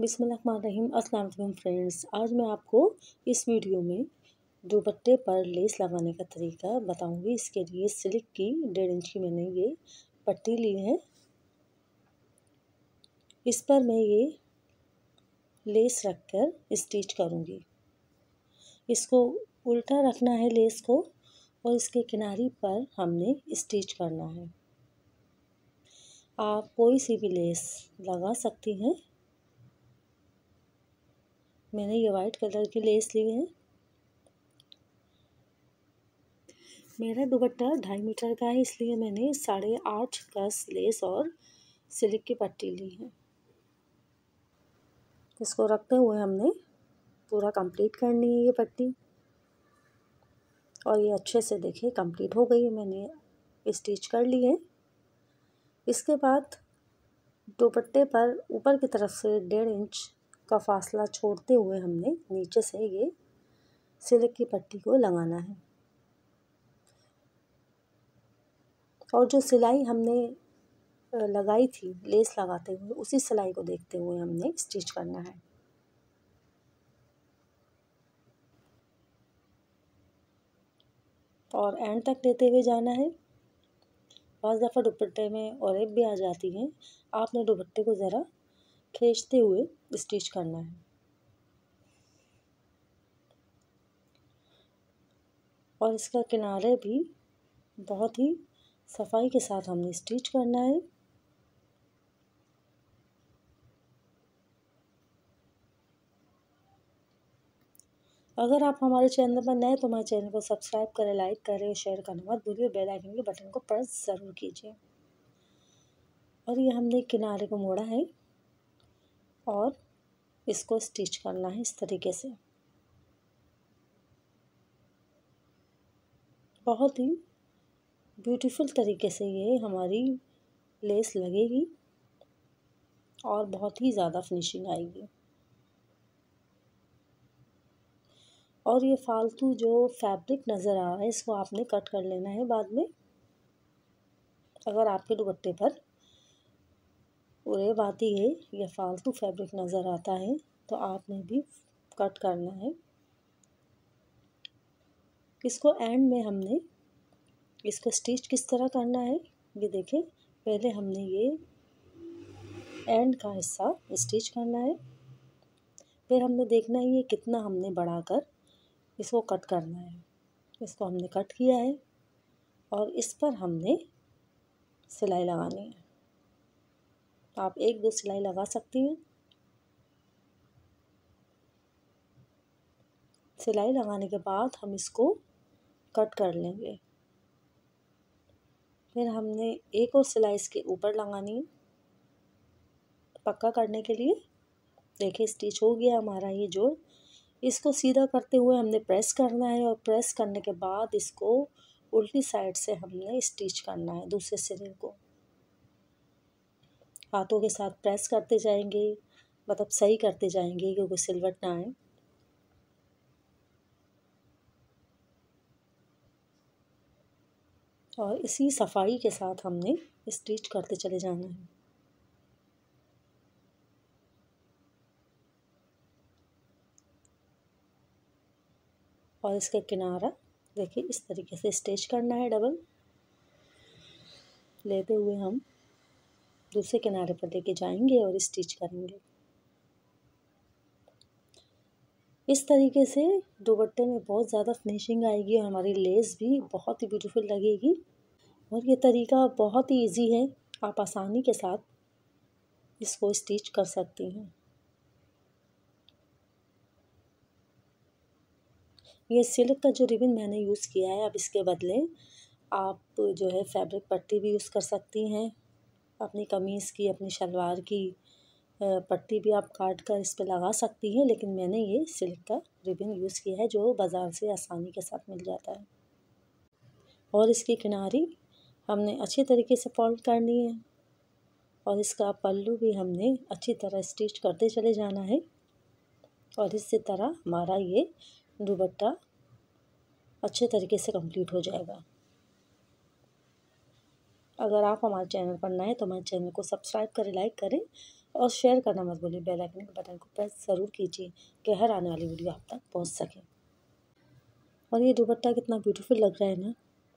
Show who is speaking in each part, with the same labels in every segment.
Speaker 1: बिसमीम अस्सलाम फ्रेंड्स आज मैं आपको इस वीडियो में दुपट्टे पर लेस लगाने का तरीका बताऊंगी इसके लिए सिल्क की डेढ़ इंच की मैंने ये पट्टी ली है इस पर मैं ये लेस रखकर स्टिच करूंगी इसको उल्टा रखना है लेस को और इसके किनारी पर हमने स्टिच करना है आप कोई सी भी लेस लगा सकती हैं मैंने ये वाइट कलर की लेस ली है मेरा दुपट्टा ढाई मीटर का है इसलिए मैंने साढ़े आठ दस लेस और सिल्क की पट्टी ली है इसको रखते हुए हमने पूरा कंप्लीट करनी है ये पट्टी और ये अच्छे से देखिए कंप्लीट हो गई है मैंने स्टिच कर ली है इसके बाद दुपट्टे पर ऊपर की तरफ से डेढ़ इंच का फासला छोड़ते हुए हमने नीचे से ये सिल्क की पट्टी को लगाना है और जो सिलाई हमने लगाई थी लेस लगाते हुए उसी सिलाई को देखते हुए हमने स्टिच करना है और एंड तक लेते हुए जाना है बज दफ़ा दुपट्टे में औरब भी आ जाती हैं आपने दुपट्टे को ज़रा खींचते हुए स्टिच करना है और इसका किनारे भी बहुत ही सफाई के साथ हमने स्टिच करना है अगर आप हमारे चैनल पर नए तो हमारे चैनल को सब्सक्राइब करें लाइक करें शेयर करना मत भूलिए बेल आइकन के बटन को प्रेस ज़रूर कीजिए और ये हमने किनारे को मोड़ा है और इसको स्टिच करना है इस तरीके से बहुत ही ब्यूटीफुल तरीके से ये हमारी लेस लगेगी और बहुत ही ज़्यादा फिनिशिंग आएगी और ये फालतू जो फैब्रिक नज़र आ रहा है इसको आपने कट कर लेना है बाद में अगर आपके दुपट्टे पर पूरे बाती है या फालतू फैब्रिक नज़र आता है तो आपने भी कट करना है इसको एंड में हमने इसको स्टिच किस तरह करना है ये देखें पहले हमने ये एंड का हिस्सा स्टिच करना है फिर हमने देखना है ये कितना हमने बढ़ाकर इसको कट करना है इसको हमने कट किया है और इस पर हमने सिलाई लगानी है तो आप एक दो सिलाई लगा सकती हैं सिलाई लगाने के बाद हम इसको कट कर लेंगे फिर हमने एक और सिलाई इसके ऊपर लगानी पक्का करने के लिए देखिए स्टिच हो गया हमारा ये जो इसको सीधा करते हुए हमने प्रेस करना है और प्रेस करने के बाद इसको उल्टी साइड से हमने स्टिच करना है दूसरे सिरे को हाथों के साथ प्रेस करते जाएंगे मतलब सही करते जाएंगे क्योंकि सिलवट ना आए और इसी सफाई के साथ हमने स्टिच करते चले जाना है और इसका किनारा देखिए इस तरीके से स्टिच करना है डबल लेते हुए हम दूसरे किनारे पर लेके जाएंगे और स्टिच करेंगे इस तरीके से दुबट्टे में बहुत ज़्यादा फिनिशिंग आएगी और हमारी लेस भी बहुत ही ब्यूटीफुल लगेगी और ये तरीका बहुत ही ईज़ी है आप आसानी के साथ इसको स्टिच कर सकती हैं ये सिल्क का जो रिबन मैंने यूज़ किया है अब इसके बदले आप जो है फैब्रिक पट्टी भी यूज़ कर सकती हैं अपनी कमीज़ की अपनी शलवार की पट्टी भी आप काट कर इस पर लगा सकती हैं लेकिन मैंने ये सिल्क का रिबन यूज़ किया है जो बाज़ार से आसानी के साथ मिल जाता है और इसकी किनारी हमने अच्छे तरीके से फोल्ड करनी है और इसका पल्लू भी हमने अच्छी तरह स्टिच करते चले जाना है और इसी तरह हमारा ये दुबट्टा अच्छे तरीके से कंप्लीट हो जाएगा अगर आप हमारे चैनल पर नए तो हमारे चैनल को सब्सक्राइब करें लाइक करें और शेयर करना मत भूलिए बेल आइकन के बटन को प्रेस ज़रूर कीजिए कि हर आने वाली वीडियो आप तक पहुंच सके और ये दुपट्टा कितना ब्यूटीफुल लग रहा है ना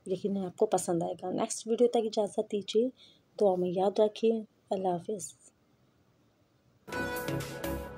Speaker 1: यकीन आपको पसंद आएगा नेक्स्ट वीडियो तक इजाज़त दीजिए तो हमें याद रखिए अल्लाह हाफिज़